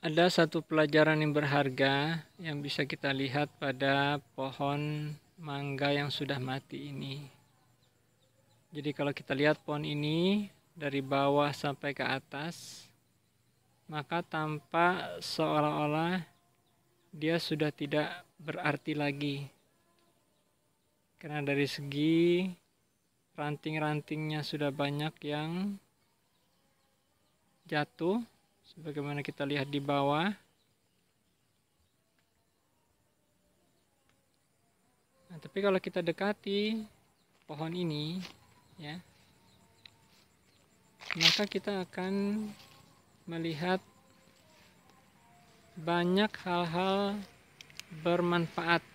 ada satu pelajaran yang berharga yang bisa kita lihat pada pohon mangga yang sudah mati ini. Jadi kalau kita lihat pohon ini dari bawah sampai ke atas, maka tampak seolah-olah dia sudah tidak berarti lagi. Karena dari segi ranting-rantingnya sudah banyak yang jatuh sebagaimana kita lihat di bawah nah, tapi kalau kita dekati pohon ini ya maka kita akan melihat banyak hal-hal bermanfaat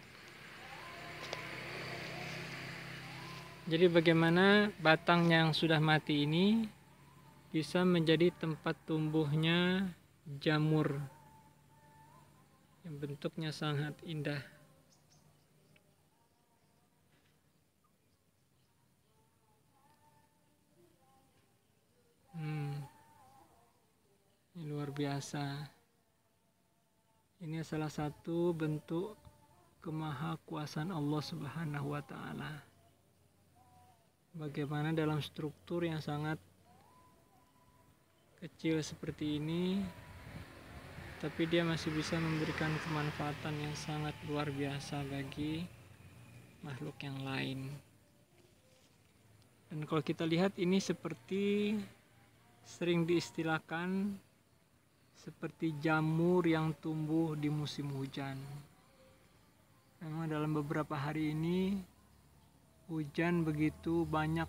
jadi bagaimana batang yang sudah mati ini bisa menjadi tempat tumbuhnya jamur yang bentuknya sangat indah. Hmm, ini luar biasa. Ini salah satu bentuk kemahakuasaan Allah Subhanahu wa taala. Bagaimana dalam struktur yang sangat kecil seperti ini tapi dia masih bisa memberikan kemanfaatan yang sangat luar biasa bagi makhluk yang lain dan kalau kita lihat ini seperti sering diistilahkan seperti jamur yang tumbuh di musim hujan memang dalam beberapa hari ini hujan begitu banyak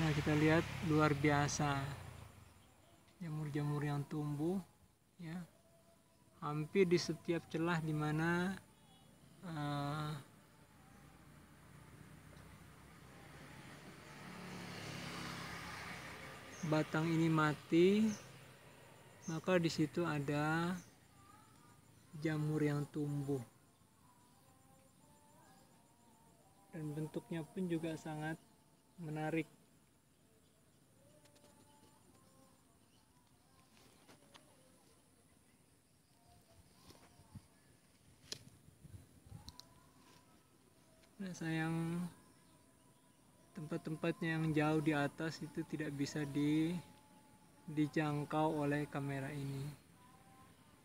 Nah kita lihat luar biasa jamur-jamur yang tumbuh ya hampir di setiap celah di mana uh, batang ini mati maka di situ ada jamur yang tumbuh dan bentuknya pun juga sangat menarik sayang tempat-tempat yang jauh di atas itu tidak bisa di dijangkau oleh kamera ini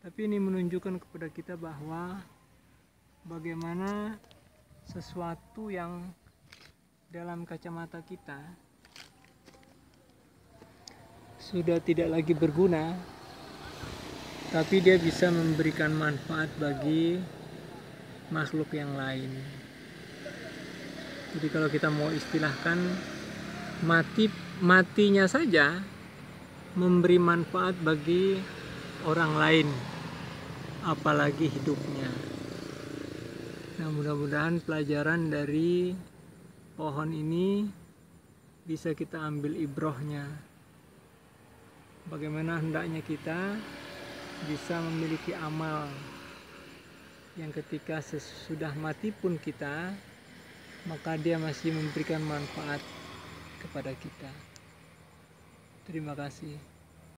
tapi ini menunjukkan kepada kita bahwa bagaimana sesuatu yang dalam kacamata kita sudah tidak lagi berguna tapi dia bisa memberikan manfaat bagi makhluk yang lain. Jadi kalau kita mau istilahkan mati matinya saja memberi manfaat bagi orang lain apalagi hidupnya. Nah, mudah-mudahan pelajaran dari pohon ini bisa kita ambil ibrohnya. Bagaimana hendaknya kita bisa memiliki amal yang ketika sesudah mati pun kita maka dia masih memberikan manfaat kepada kita. Terima kasih.